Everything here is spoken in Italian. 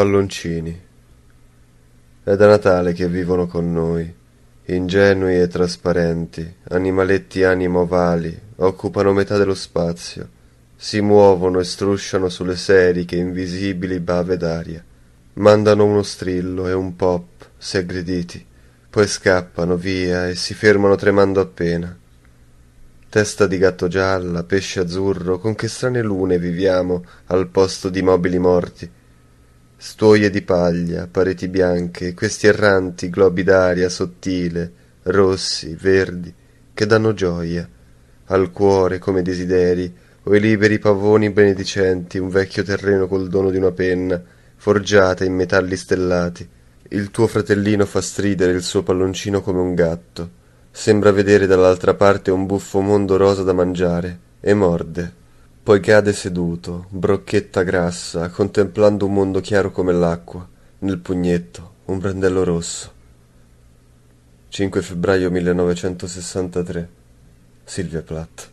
palloncini. È da Natale che vivono con noi, ingenui e trasparenti, animaletti animovali, occupano metà dello spazio, si muovono e strusciano sulle seriche invisibili bave d'aria, mandano uno strillo e un pop, se aggrediti, poi scappano via e si fermano tremando appena. Testa di gatto gialla, pesce azzurro, con che strane lune viviamo al posto di mobili morti stuoie di paglia, pareti bianche, questi erranti globi d'aria sottile, rossi, verdi, che danno gioia al cuore come desideri, o i liberi pavoni benedicenti, un vecchio terreno col dono di una penna, forgiata in metalli stellati. Il tuo fratellino fa stridere il suo palloncino come un gatto. Sembra vedere dall'altra parte un buffo mondo rosa da mangiare, e morde poi cade seduto brocchetta grassa contemplando un mondo chiaro come l'acqua nel pugnetto un brandello rosso 5 febbraio 1963 Silvia Plath